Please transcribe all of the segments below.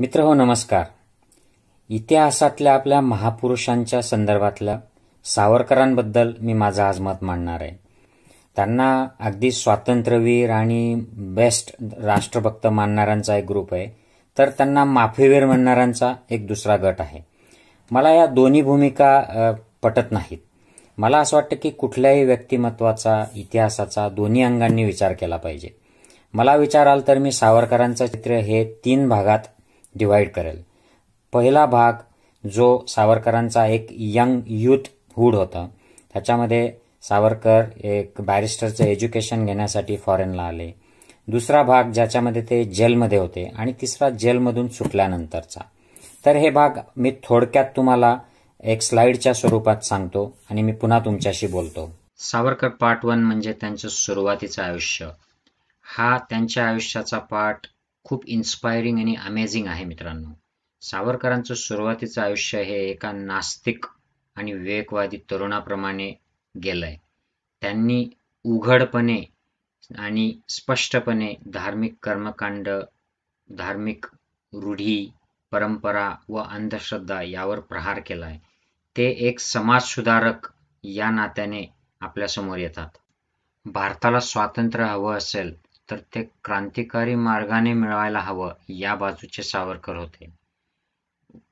मित्र हो नमस्कार इतिहासातल्या आपल्या महापुरुषांच्या संदर्भातल्या सावरकरांबद्दल मी माझं आज मत मांडणार आहे त्यांना अगदी स्वातंत्र्यवीर आणि बेस्ट राष्ट्रभक्त मानणाऱ्यांचा एक ग्रुप आहे तर त्यांना माफीवीर म्हणणाऱ्यांचा एक दुसरा गट आहे मला या दोन्ही भूमिका पटत नाहीत मला असं वाटतं की कुठल्याही व्यक्तिमत्वाचा इतिहासाचा दोन्ही अंगांनी विचार केला पाहिजे मला विचाराल तर मी सावरकरांचं चित्र हे तीन भागात डिवाइड करेल पहिला भाग जो सावरकरांचा एक यंग यूथ हुड होता त्याच्यामध्ये सावरकर एक बॅरिस्टरचं एज्युकेशन घेण्यासाठी फॉरेनला आले दुसरा भाग ज्याच्यामध्ये ते जेलमध्ये होते आणि तिसरा जेलमधून सुटल्यानंतरचा तर हे भाग मी थोडक्यात तुम्हाला एक स्लाइडच्या स्वरूपात सांगतो आणि मी पुन्हा तुमच्याशी बोलतो सावरकर पार्ट वन म्हणजे त्यांचं सुरुवातीचं आयुष्य हा त्यांच्या आयुष्याचा पार्ट खूप इन्स्पायरिंग आणि अमेझिंग आहे मित्रांनो सावरकरांचं सुरुवातीचं आयुष्य हे एका नास्तिक आणि विवेकवादी तरुणाप्रमाणे आहे त्यांनी उघडपणे आणि स्पष्टपणे धार्मिक कर्मकांड धार्मिक रूढी परंपरा व अंधश्रद्धा यावर प्रहार केला आहे ते एक समाजसुधारक या नात्याने आपल्यासमोर येतात भारताला स्वातंत्र्य हवं असेल तर ते क्रांतिकारी मार्गाने मिळवायला हवं या बाजूचे सावरकर होते.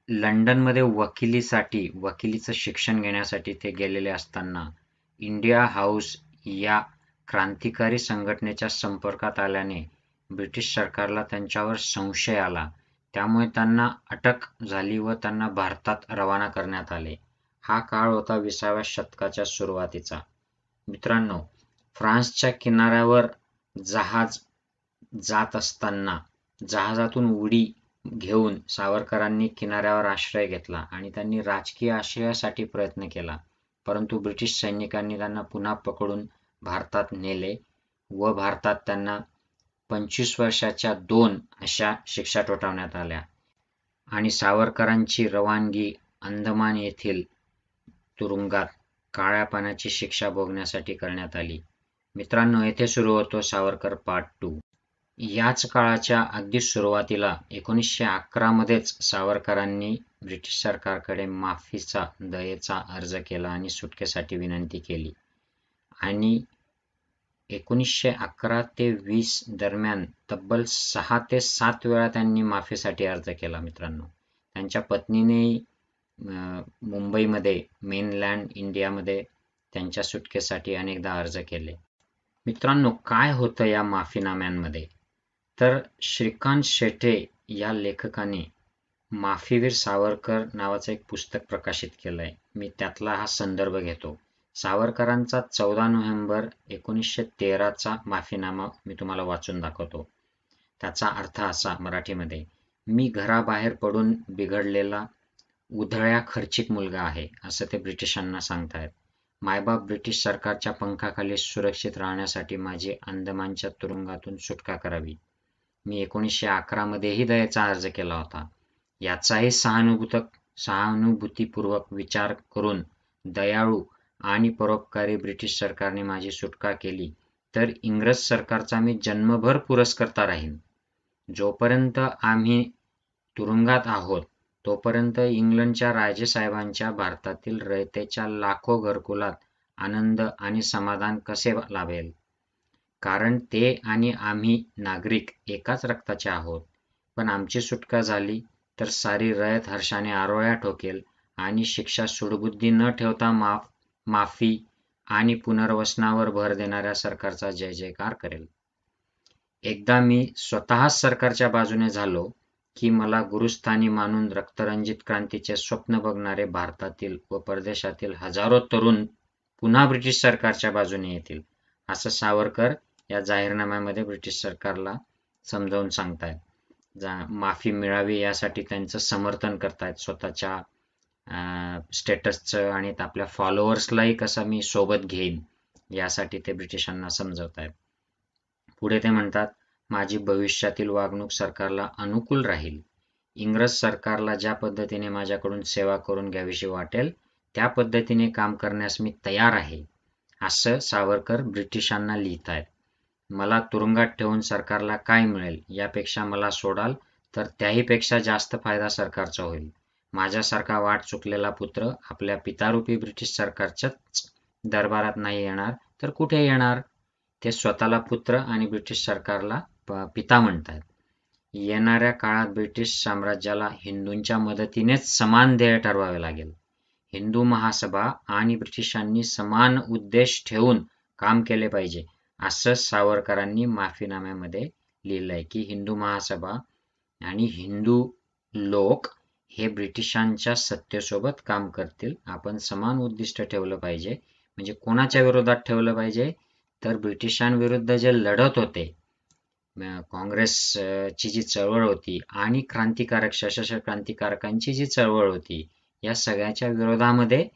लंडनमध्ये वकिलीसाठी वकिलीचं शिक्षण घेण्यासाठी ते गेलेले असताना इंडिया हाऊस या क्रांतिकारी संघटनेच्या संपर्कात आल्याने ब्रिटिश सरकारला त्यांच्यावर संशय आला त्यामुळे त्यांना अटक झाली व त्यांना भारतात रवाना करण्यात आले. हा काळ होता विसाव्या शतकाच्या सुरुवातीचा. मित्रांनो, फ्रान्सच्या किनाऱ्यावर जहाज जात असताना जहाजातून उडी घेऊन सावरकरांनी किनाऱ्यावर आश्रय घेतला आणि त्यांनी राजकीय आश्रयासाठी प्रयत्न केला परंतु ब्रिटिश सैनिकांनी त्यांना पुन्हा पकडून भारतात नेले व भारतात त्यांना पंचवीस वर्षाच्या दोन अशा शिक्षा ठोठावण्यात आल्या आणि सावरकरांची रवानगी अंदमान येथील तुरुंगात काळ्या पाण्याची शिक्षा भोगण्यासाठी करण्यात आली मित्रांनो येथे सुरू होतो सावरकर पार्ट टू याच काळाच्या अगदी सुरुवातीला एकोणीसशे अकरामध्येच सावरकरांनी ब्रिटिश सरकारकडे माफीचा दयेचा अर्ज केला आणि सुटकेसाठी विनंती केली आणि एकोणीसशे अकरा ते वीस दरम्यान तब्बल सहा ते सात वेळा त्यांनी माफीसाठी अर्ज केला मित्रांनो त्यांच्या पत्नीनेही मुंबईमध्ये मेनलँड इंडियामध्ये त्यांच्या सुटकेसाठी अनेकदा अर्ज केले मित्रांनो काय होतं या माफीनाम्यांमध्ये तर श्रीकांत शेटे या लेखकाने माफीवीर सावरकर नावाचं एक पुस्तक प्रकाशित केलंय मी त्यातला हा संदर्भ घेतो सावरकरांचा चौदा नोव्हेंबर एकोणीसशे तेराचा माफीनामा मी तुम्हाला वाचून दाखवतो त्याचा अर्थ असा मराठीमध्ये मी घराबाहेर पडून बिघडलेला उधळ्या खर्चिक मुलगा आहे असं ते ब्रिटिशांना सांगतायत मायबाप ब्रिटिश सरकारच्या पंखाखाली सुरक्षित राहण्यासाठी माझी अंदमानच्या तुरुंगातून सुटका करावी मी एकोणीसशे मध्येही दयाचा अर्ज केला होता याचाही सहानुभूतक सहानुभूतीपूर्वक विचार करून दयाळू आणि परोपकारी ब्रिटिश सरकारने माझी सुटका केली तर इंग्रज सरकारचा मी जन्मभर पुरस्कर्ता राहीन जोपर्यंत आम्ही तुरुंगात आहोत तोपर्यंत इंग्लंडच्या राजेसाहेबांच्या भारतातील रयतेच्या लाखो घरकुलात आनंद आणि समाधान कसे लाभेल कारण ते आणि आम्ही नागरिक एकाच रक्ताचे आहोत पण आमची सुटका झाली तर सारी रयत हर्षाने आरोळ्या ठोकेल आणि शिक्षा सुडबुद्धी न ठेवता माफ माफी आणि पुनर्वसनावर भर देणाऱ्या सरकारचा जय जयकार करेल एकदा मी स्वतःच सरकारच्या बाजूने झालो की मला गुरुस्थानी मानून रक्तरंजित क्रांतीचे स्वप्न बघणारे भारतातील व परदेशातील हजारो तरुण पुन्हा ब्रिटिश सरकारच्या बाजूने येतील असं सावरकर या जाहीरनाम्यामध्ये ब्रिटिश सरकारला समजावून सांगतायत जा माफी मिळावी यासाठी त्यांचं समर्थन करतायत स्वतःच्या स्टेटसचं आणि आपल्या फॉलोअर्सलाही कसा मी सोबत घेईन यासाठी ते ब्रिटिशांना समजवतायत पुढे ते म्हणतात माझी भविष्यातील वागणूक सरकारला अनुकूल राहील. इंग्रज सरकारला ज्या पद्धतीने माझ्याकडून सेवा करून घ्यावीशी वाटेल त्या पद्धतीने काम करण्यास मी तयार आहे, असं सावरकर ब्रिटिशांना आहेत मला तुरुंगात ठेवून सरकारला काय मिळेल यापेक्षा मला सोडाल तर त्याहीपेक्षा जास्त फायदा सरकारचा होईल. माझ्यासारखा वाट चुकलेला पुत्र आपल्या पितारूपी ब्रिटिश सरकारच्याच दरबारात नाही येणार तर कुठे येणार? ते स्वतःला पुत्र आणि ब्रिटिश सरकारला पिता म्हणतात येणाऱ्या काळात ब्रिटिश साम्राज्याला हिंदूंच्या मदतीनेच समान ध्येय ठरवावे लागेल हिंदू महासभा आणि ब्रिटिशांनी समान उद्देश ठेवून काम केले पाहिजे असं सावरकरांनी माफीनाम्यामध्ये लिहिलं आहे की हिंदू महासभा आणि हिंदू लोक हे ब्रिटिशांच्या सत्तेसोबत काम करतील आपण समान उद्दिष्ट ठेवलं पाहिजे म्हणजे कोणाच्या विरोधात ठेवलं पाहिजे तर ब्रिटिशांविरुद्ध जे लढत होते काँग्रेसची जी चळवळ होती आणि क्रांतिकारक सशस्त्र क्रांतिकारकांची जी चळवळ होती या सगळ्याच्या विरोधामध्ये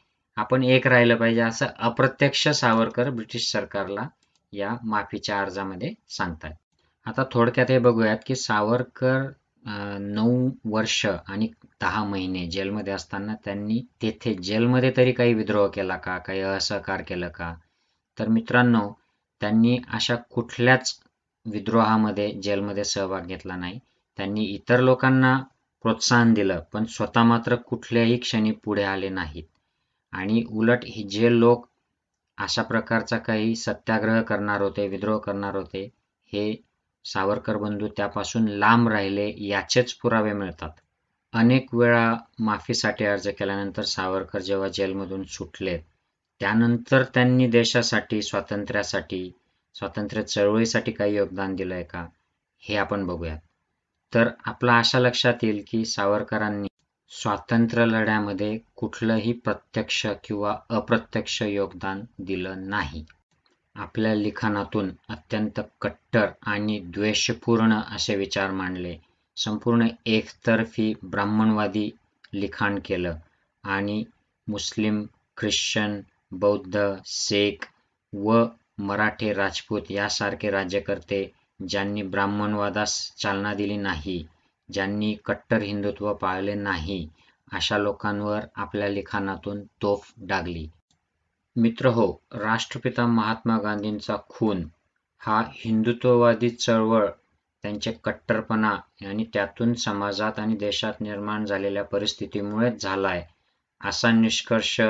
आपण एक राहिलं पाहिजे असं अप्रत्यक्ष सावरकर ब्रिटिश सरकारला या माफीच्या अर्जामध्ये सांगतात आता थोडक्यात हे बघूयात की सावरकर नऊ वर्ष आणि दहा महिने जेलमध्ये असताना त्यांनी तेथे जेलमध्ये तरी काही विद्रोह केला का काही असहकार केलं का तर मित्रांनो त्यांनी अशा कुठल्याच विद्रोहामध्ये जेलमध्ये सहभाग घेतला नाही त्यांनी इतर लोकांना प्रोत्साहन दिलं पण स्वतः मात्र कुठल्याही क्षणी पुढे आले नाहीत आणि उलट हे जे लोक अशा प्रकारचा काही सत्याग्रह करणार होते विद्रोह करणार होते हे सावरकर बंधू त्यापासून लांब राहिले याचेच पुरावे मिळतात अनेक वेळा माफीसाठी अर्ज केल्यानंतर सावरकर जेव्हा जेलमधून सुटले त्यानंतर त्यांनी देशासाठी स्वातंत्र्यासाठी स्वातंत्र्य चळवळीसाठी काही योगदान दिलं आहे का हे आपण बघूयात तर आपला अशा लक्षात येईल की सावरकरांनी स्वातंत्र्य लढ्यामध्ये कुठलंही प्रत्यक्ष किंवा अप्रत्यक्ष योगदान दिलं नाही आपल्या लिखाणातून अत्यंत कट्टर आणि द्वेषपूर्ण असे विचार मांडले संपूर्ण एकतर्फी ब्राह्मणवादी लिखाण केलं आणि मुस्लिम ख्रिश्चन बौद्ध शेख व मराठे राजपूत यासारखे राज्यकर्ते ज्यांनी ब्राह्मणवादास चालना दिली नाही, ज्यांनी कट्टर हिंदुत्व पाळले नाही अशा लोकांवर आपल्या लिखाणातून तोफ डागली. मित्र हो राष्ट्रपिता महात्मा गांधींचा खून हा हिंदुत्ववादी चळवळ, त्यांचे कट्टरपणा आणि त्यातून समाजात आणि देशात निर्माण झालेल्या परिस्थितीमुळेच झालाय असा निष्कर्ष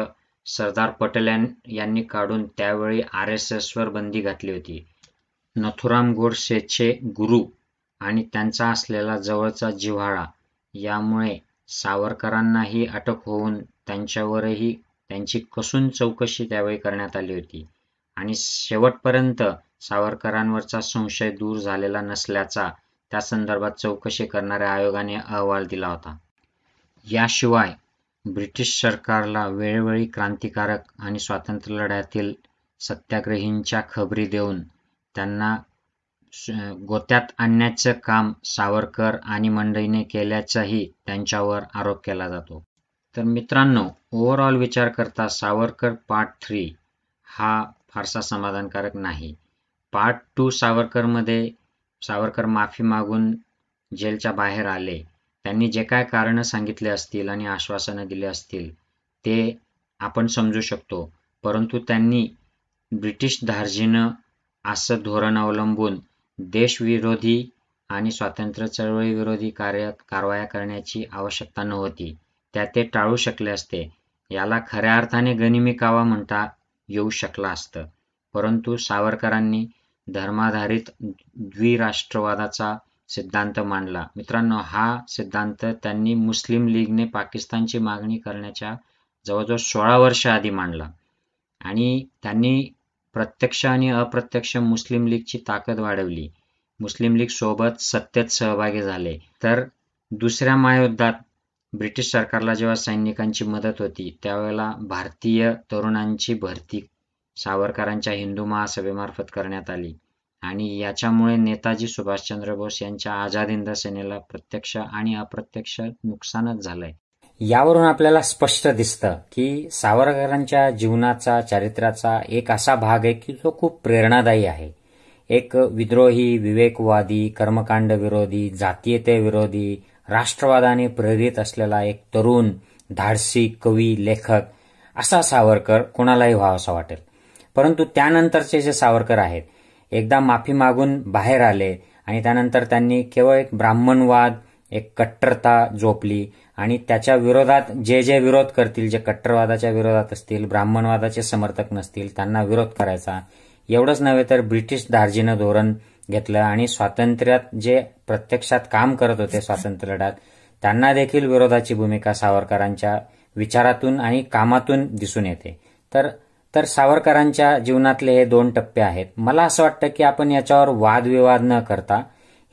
सरदार पटेल यांनी काढून त्यावेळी आरएसएसवर बंदी घातली होती. नथुराम गोडसेचे गुरु आणि त्यांचा असलेला जवळचा जिव्हाळा यामुळे सावरकरांनाही अटक होऊन त्यांच्यावरही त्यांची कसून चौकशी त्यावेळी करण्यात आली होती आणि शेवटपर्यंत सावरकरांवरचा संशय दूर झालेला नसल्याचा त्या संदर्भात चौकशी करणाऱ्या आयोगाने अहवाल दिला होता. याशिवाय ब्रिटिश सरकारला वेळोवेळी क्रांतिकारक आणि स्वातंत्र्यलढ्यातील सत्याग्रहींच्या खबरी देऊन त्यांना गोत्यात आणण्याचं काम सावरकर आणि मंडळीने केल्याचाही त्यांच्यावर आरोप केला जातो तर मित्रांनो ओव्हरऑल विचार करता सावरकर पार्ट थ्री हा फारसा समाधानकारक नाही पार्ट टू सावरकरमध्ये सावरकर माफी मागून जेलच्या बाहेर आले त्यांनी जे काय कारण सांगितले असतील आणि आश्वासनं दिले असतील ते आपण समजू शकतो परंतु त्यांनी ब्रिटिश धार्जीनं असं धोरण अवलंबून देशविरोधी आणि स्वातंत्र्य चळवळीविरोधी कार्य कारवाया करण्याची आवश्यकता नव्हती त्या ते टाळू शकले असते याला खऱ्या अर्थाने गनिमी कावा म्हणता येऊ शकला असतं परंतु सावरकरांनी धर्माधारित द्विराष्ट्रवादाचा सिद्धांत मांडला मित्रांनो हा सिद्धांत त्यांनी मुस्लिम लीगने पाकिस्तानची मागणी करण्याच्या जवळजवळ सोळा वर्ष आधी मांडला आणि त्यांनी प्रत्यक्ष आणि अप्रत्यक्ष मुस्लिम लीगची ताकद वाढवली मुस्लिम लीग सोबत सत्तेत सहभागी झाले तर दुसऱ्या महायुद्धात ब्रिटिश सरकारला जेव्हा सैनिकांची मदत होती त्यावेळेला भारतीय तरुणांची भरती सावरकरांच्या हिंदू महासभेमार्फत करण्यात आली आणि याच्यामुळे नेताजी सुभाषचंद्र बोस यांच्या आझाद हिंद सेनेला प्रत्यक्ष आणि अप्रत्यक्ष नुकसानच झालंय यावरून आपल्याला स्पष्ट दिसतं की सावरकरांच्या जीवनाचा चारित्र्याचा एक असा भाग आहे की जो खूप प्रेरणादायी आहे एक विद्रोही विवेकवादी कर्मकांड विरोधी जातीयते विरोधी राष्ट्रवादाने प्रेरित असलेला एक तरुण धाडसी कवी लेखक असा सावरकर कोणालाही व्हावासा वाटेल परंतु त्यानंतरचे जे सावरकर आहेत एकदा माफी मागून बाहेर आले आणि त्यानंतर त्यांनी केवळ एक ब्राह्मणवाद एक कट्टरता जोपली आणि त्याच्या विरोधात जे जे विरोध करतील जे कट्टरवादाच्या विरोधात असतील ब्राह्मणवादाचे समर्थक नसतील त्यांना विरोध करायचा एवढंच नव्हे तर ब्रिटिश दार्जिनं धोरण घेतलं आणि स्वातंत्र्यात जे प्रत्यक्षात काम करत होते स्वातंत्र्य लढ्यात त्यांना देखील विरोधाची भूमिका सावरकरांच्या विचारातून आणि कामातून दिसून येते तर तर सावरकरांच्या जीवनातले हे दोन टप्पे आहेत मला असं वाटतं की आपण याच्यावर वादविवाद न करता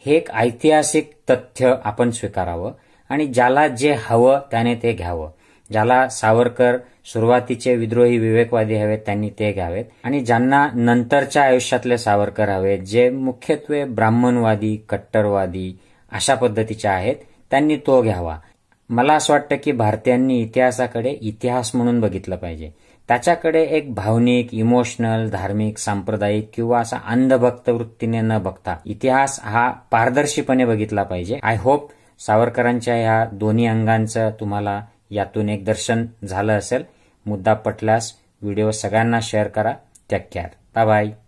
हे एक ऐतिहासिक तथ्य आपण स्वीकारावं आणि ज्याला जे हवं त्याने ते घ्यावं ज्याला सावरकर सुरुवातीचे विद्रोही विवेकवादी हवेत त्यांनी ते घ्यावेत आणि ज्यांना नंतरच्या आयुष्यातले सावरकर हवेत जे मुख्यत्वे ब्राह्मणवादी कट्टरवादी अशा पद्धतीचे आहेत त्यांनी तो घ्यावा मला असं वाटतं की भारतीयांनी इतिहासाकडे इतिहास म्हणून बघितलं पाहिजे त्याच्याकडे एक भावनिक इमोशनल धार्मिक सांप्रदायिक किंवा असा अंधभक्त वृत्तीने न बघता इतिहास हा पारदर्शीपणे बघितला पाहिजे आय होप सावरकरांच्या ह्या दोन्ही अंगांचं तुम्हाला यातून एक दर्शन झालं असेल मुद्दा पटल्यास व्हिडिओ सगळ्यांना शेअर करा बाय बाय